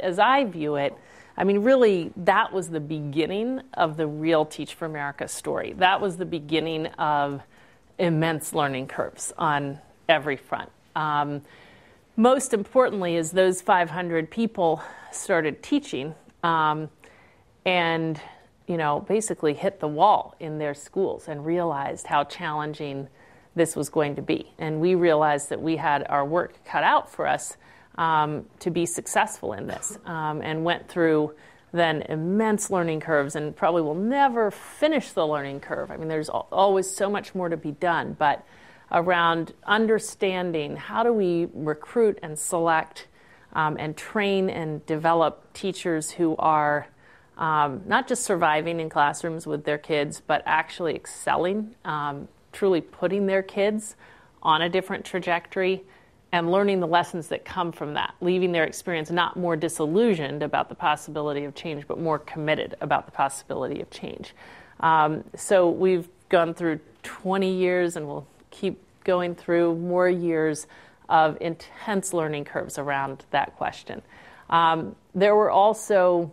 as I view it, I mean, really, that was the beginning of the real Teach for America story. That was the beginning of immense learning curves on every front. Um, most importantly, as those 500 people started teaching um, and, you know, basically hit the wall in their schools and realized how challenging this was going to be. And we realized that we had our work cut out for us um, to be successful in this um, and went through then immense learning curves and probably will never finish the learning curve. I mean, there's always so much more to be done, but around understanding how do we recruit and select um, and train and develop teachers who are um, not just surviving in classrooms with their kids, but actually excelling, um, truly putting their kids on a different trajectory and learning the lessons that come from that, leaving their experience not more disillusioned about the possibility of change, but more committed about the possibility of change. Um, so we've gone through 20 years and we'll keep going through more years of intense learning curves around that question. Um, there were also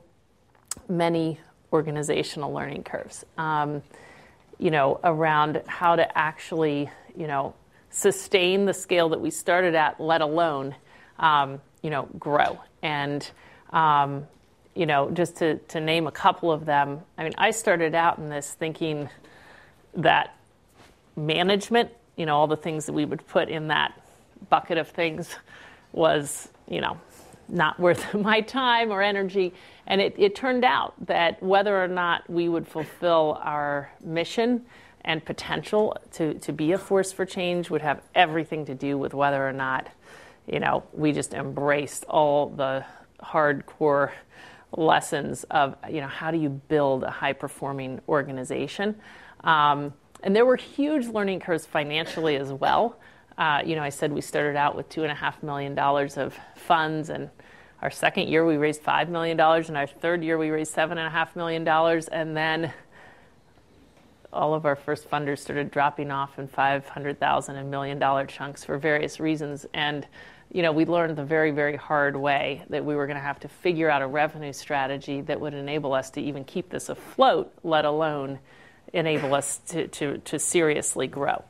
many organizational learning curves, um, you know, around how to actually, you know, sustain the scale that we started at, let alone, um, you know, grow. And, um, you know, just to, to name a couple of them, I mean, I started out in this thinking that management, you know, all the things that we would put in that bucket of things was, you know, not worth my time or energy. And it, it turned out that whether or not we would fulfill our mission, and potential to, to be a force for change would have everything to do with whether or not, you know, we just embraced all the hardcore lessons of, you know, how do you build a high performing organization? Um, and there were huge learning curves financially as well. Uh, you know, I said we started out with two and a half million dollars of funds, and our second year we raised five million dollars, and our third year we raised seven and a half million dollars, and then all of our first funders started dropping off in 500,000 and million dollar chunks for various reasons. And, you know, we learned the very, very hard way that we were going to have to figure out a revenue strategy that would enable us to even keep this afloat, let alone enable us to, to, to seriously grow.